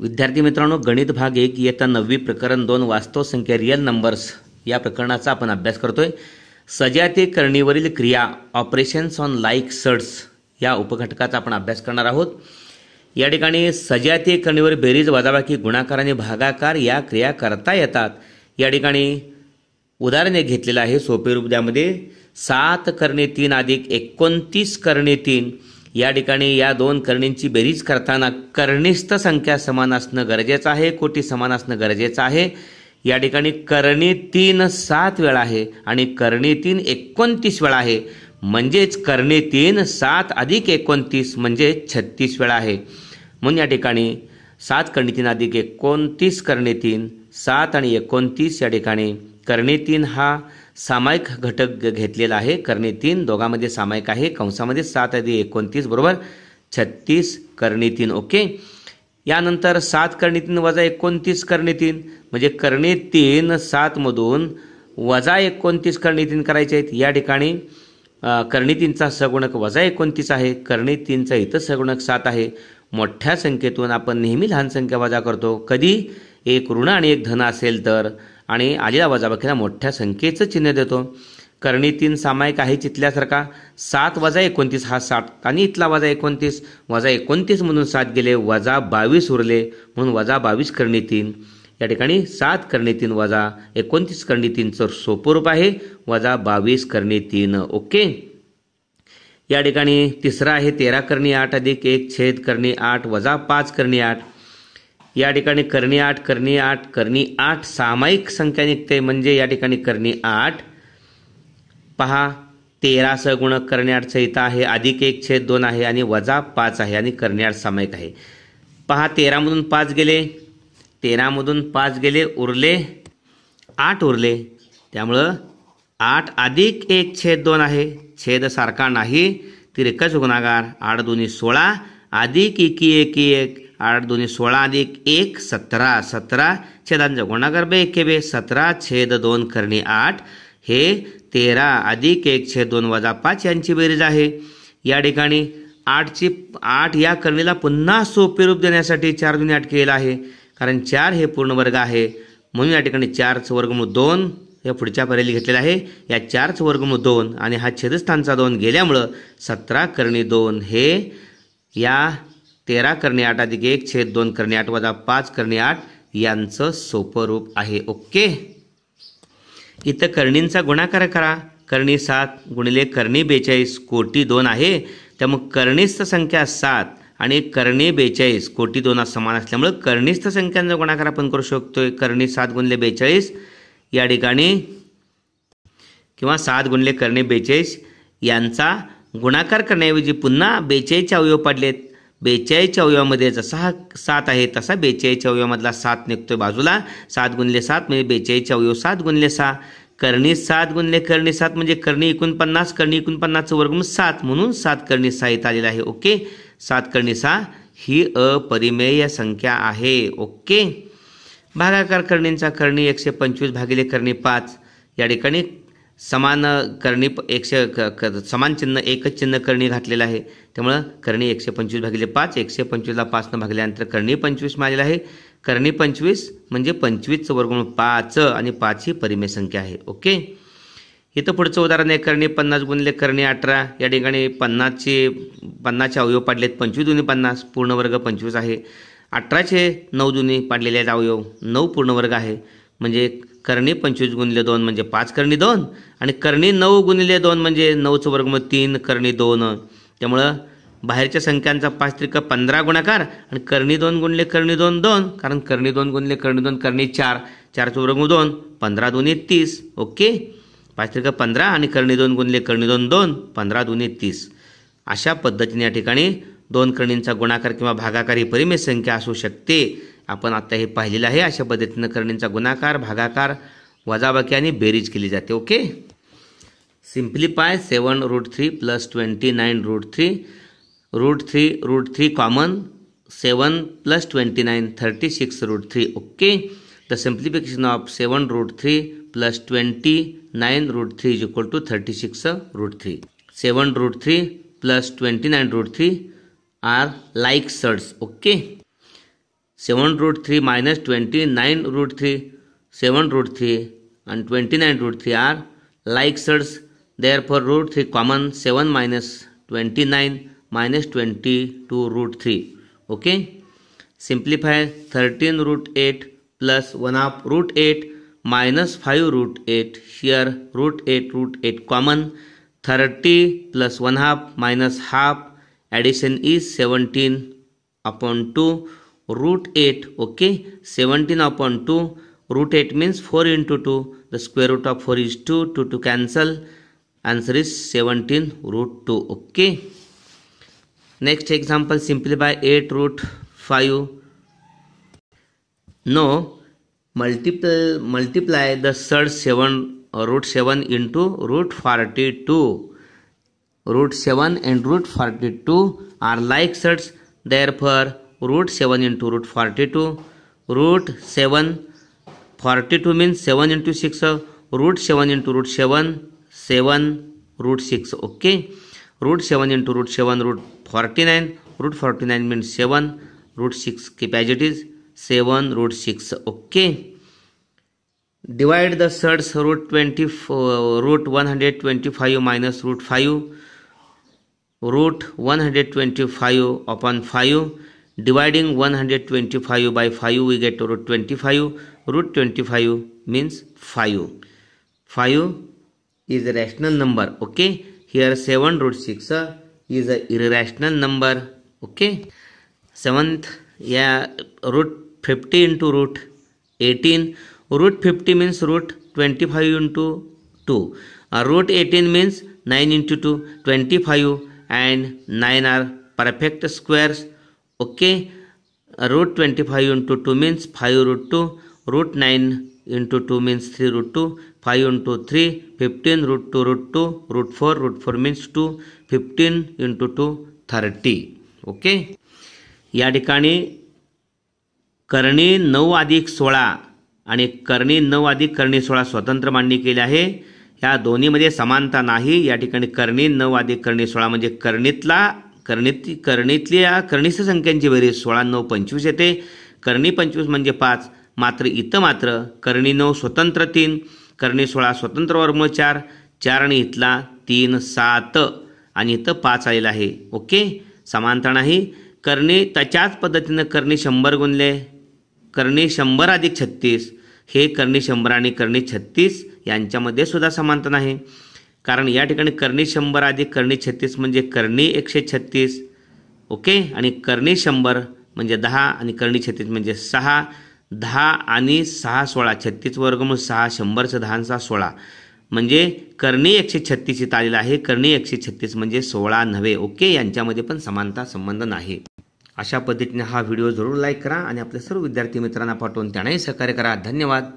विद्यार्थी मित्रांनो गणित भाग एक इयत्ता नववी प्रकरण दोन वास्तव संख्या रिअल नंबर्स या प्रकरणाचा आपण अभ्यास करतोय सजाती करणीवरील क्रिया ऑपरेशन्स ऑन लाईक सर्ट्स या उपघटकाचा आपण अभ्यास करणार आहोत या ठिकाणी सजाती करणीवर बेरीज वजाबाकी गुणाकार आणि भागाकार या क्रिया करता येतात या ठिकाणी उदाहरण एक घेतलेलं आहे सोपे रूप द्यामध्ये सात करणे तीन अधिक एकोणतीस करणे तीन या ठिकाणी या दोन करणींची बेरीज करताना कर्णिस्त संख्या समान असणं गरजेचं आहे कोटी समान असणं गरजेचं आहे या ठिकाणी करणी तीन सात वेळा आहे आणि करणी तीन एकोणतीस वेळा आहे म्हणजेच करणी तीन सात अधिक एकोणतीस म्हणजे छत्तीस वेळा आहे म्हणून या ठिकाणी सात कर्णी तीन अधिक एकोणतीस करणे तीन सात आणि एकोणतीस या ठिकाणी कर्णी तीन हा सामायिक घटक घेतलेला आहे करणी तीन दोघांमध्ये सामायिक आहे कंसामध्ये सात आधी एकोणतीस बरोबर छत्तीस करणी तीन ओके यानंतर सात करणी तीन वजा एकोणतीस करणी तीन म्हणजे करणी तीन सातमधून वजा एकोणतीस करणी तीन करायचे आहेत या ठिकाणी करणी तीनचा सगुणक वजा एकोणतीस आहे करणी तीनचा इथं सगुणक सात आहे मोठ्या संख्येतून आपण नेहमी लहान संख्या वजा करतो कधी एक ऋण आणि एक धन असेल तर आणि आलेला वजाबाकीला मोठ्या संख्येचं चिन्ह देतो करणी तीन सामायिक आहे चितल्यासारखा सात वजा एकोणतीस हा साठ आणि इथला वजा एकोणतीस वजा एकोणतीस म्हणून सात गेले वजा बावीस उरले म्हणून वजा बावीस करणी तीन या ठिकाणी सात करणी तीन वजा एकोणतीस कर्णी तीनचं सोपं रूप आहे वजा बावीस कर्णी तीन ओके या ठिकाणी तिसरा आहे तेरा करणी आठ अधिक एक छेद करणी आठ वजा पाच करणी आठ या ठिकाणी करणी आठ करणी आठ करणी आठ सामायिक संख्या निघते म्हणजे या ठिकाणी करणी आठ पहा तेरा गुण करण्याआठ संहिता आहे अधिक एक छेद दोन आहे आणि वजा पाच आहे आणि आठ सामायिक आहे पहा तेरामधून पाच गेले तेरामधून पाच गेले उरले आठ उरले त्यामुळं आठ अधिक एक छेद दोन आहे छेद सारखा नाही तिरकच गुणागार आठ दोन्ही सोळा अधिक एकी एकी एक आठ दोन्ही सोळा अधिक एक सतरा सतरा छेदांचा गुणाकार बे बे सतरा छेद दोन करणे आठ हे तेरा अधिक एक छेद दोन वजा पाच यांची बेरीज आहे या ठिकाणी आठची आठ या करणीला पुन्हा सोपे रूप देण्यासाठी चार दोन्ही आठ केलेला आहे कारण चार हे पूर्ण वर्ग आहे म्हणून या ठिकाणी चारचं वर्गमूळ दोन या पुढच्या पर्यायी घेतलेलं आहे या चारच वर्गमूळ दोन आणि हा छेदस्थानचा दोन गेल्यामुळं सतरा करणी दोन हे या तेरा करणे आठ अधिक एक छेद दोन करणे आठ वजा पाच करणे आठ यांचं सोपं रूप आहे ओके इथं करणींचा गुणाकार करा करणी सात गुणिले करणी बेचाळीस कोटी दोन आहे त्यामुळे करणीस्थ संख्या सात आणि करणे बेचाळीस कोटी दोना समान असल्यामुळे करणीस्थ संख्यांचा गुणाकार आपण करू शकतोय करणी सात गुणले बेचाळीस या ठिकाणी किंवा सात गुणले करणे बेचाळीस यांचा गुणाकार करण्याऐवजी पुन्हा बेचाळीसचे अवयव पाडलेत बेचाळीसच्या अवयवामध्ये जसा सात आहे तसा बेचाळीसच्या अवयवामधला सात निघतोय बाजूला सात गुणले सात म्हणजे बेचाळीसच्या अवयव सात गुणले सहा करणी सात गुणले करणी सात म्हणजे करणी एकोणपन्नास करणी एकोणपन्नासचं वर्गमूळ सात म्हणून सात करणी सहा येत आलेलं आहे ओके सात करणी सहा ही अपरिमेय संख्या आहे ओके भागाकार करणींचा करणी एकशे पंचवीस भागिले करणी पाच या ठिकाणी समान करणी एकशे क समान चिन्ह एकच चिन्ह करणी घातलेलं आहे त्यामुळं करणी एकशे पंचवीस भागिले पाच एकशे पंचवीसला पाचनं भागल्यानंतर करणी पंचवीस मिळालेलं आहे करणी पंचवीस म्हणजे पंचवीसचं वर्गुण पाच आणि पाच ही परिमेय संख्या आहे ओके इथं पुढचं उदाहरण आहे करणी पन्नास गुणले करणी अठरा या ठिकाणी पन्नासचे पन्नासचे अवयव पाडलेत पंचवीस दुनी पन्नास पूर्णवर्ग पंचवीस आहे अठराचे नऊ जुनी पाडलेले आहेत अवयव नऊ पूर्णवर्ग आहे म्हणजे करणी पंचवीस गुणिले दोन म्हणजे पाच करणी दोन आणि करणी नऊ गुणिले दोन म्हणजे नऊचं वर्ग मग तीन करणी दोन त्यामुळं बाहेरच्या संख्यांचा पाच त्रिक पंधरा गुणाकार आणि करणी दोन गुणले करणी दोन दोन कारण करणी दोन गुणले करणी दोन करणी चार चारचं वर्ग दोन पंधरा दोन्ही तीस ओके पाच त्रिक पंधरा आणि करणी दोन गुणले करणी दोन दोन पंधरा दोन्ही तीस अशा पद्धतीने या ठिकाणी दोन करणींचा गुणाकार किंवा भागाकार ही परिमेय संख्या असू शकते आपण आत्ता हे पाहिलेलं आहे अशा पद्धतीनं करणींचा गुणाकार भागाकार वजाबाकी आणि बेरीज केली जाते okay simplify seven route three plus twenty nine route three route three route three common seven plus twenty nine thirty six route three okay the simplification of seven route three plus twenty nine route three is equal to thirty six route three seven route three plus twenty nine route three R like shirts okay seven route three minus twenty nine route three seven route three and 29 root 3 are like such therefore root 3 common 7 minus 29 minus 22 root 3 okay simplify 13 root 8 plus 1 half root 8 minus 5 root 8 here root 8 root 8 common 30 plus 1 half minus half addition is 17 upon 2 root 8 okay 17 upon 2 root 8 means 4 into 2 the square root of 4 is 2 2 to cancel answer is 17 root 2 okay next example simplify 8 root 5 no multiple multiply the third 7 uh, root 7 into root 42 root 7 and root 42 are like such therefore root seven into root forty two root seven forty two means seven into six root seven into root seven seven root six okay root seven into root seven root forty nine root forty nine means seven root six किपॅजट is seven root six okay divide the surds root twenty root one hundred twenty five minus root five root one hundred twenty five upon five dividing 125 by 5 we get root 25 root 25 means 5 5 is a rational number okay here 7 root 6 is a irrational number okay seventh yeah root 50 into root 18 root 50 means root 25 into 2 uh, root 18 means 9 into 2 25 and 9 are perfect squares okay root twenty five into two means five root two root nine into two means three root two five into three fifteen root two root two root four root four means two fifteen into two thirty okay या ठिकाणी करणी नऊ अधिक सोळा आणि कर्णी नऊ अधिक करणी सोळा स्वतंत्र मान्य केले आहे या दोन्हीमध्ये समानता नाही या ठिकाणी कर्णी नऊ अधिक करणी सोळा म्हणजे कर्णीतला कर्णीत करणीतल्या करणीस्थ संख्यांची बेरीज सोळा नऊ पंचवीस येते कर्णी पंचवीस म्हणजे पाच मात्र इथं मात्र कर्णी नऊ स्वतंत्र तीन कर्णी सोळा स्वतंत्र वर्म चार चार आणि इथला तीन सात आणि इथं पाच आलेला आहे ओके समांतर नाही कर्णी त्याच्याच पद्धतीनं कर्णी शंभर गुणले कर्णी शंभर अधिक छत्तीस हे कर्णी शंभर आणि कर्णी छत्तीस यांच्यामध्ये सुद्धा समांतर आहे कारण या ठिकाणी कर्णी शंभर अधिक कर्णी छत्तीस म्हणजे कर्णी एकशे छत्तीस ओके आणि कर्णी शंभर म्हणजे दहा आणि कर्णी छत्तीस म्हणजे सहा दहा आणि सहा सोळा छत्तीस वर्गमूळ सहा शंभरचं दहा सहा सोळा म्हणजे कर्णी एकशे छत्तीस इथं आलेलं आहे कर्णी एकशे छत्तीस म्हणजे सोळा नव्हे ओके यांच्यामध्ये पण समानता संबंध नाही अशा पद्धतीने हा व्हिडिओ जरूर लाईक करा आणि आपल्या सर्व विद्यार्थी मित्रांना पाठवून त्यांनाही सहकार्य करा धन्यवाद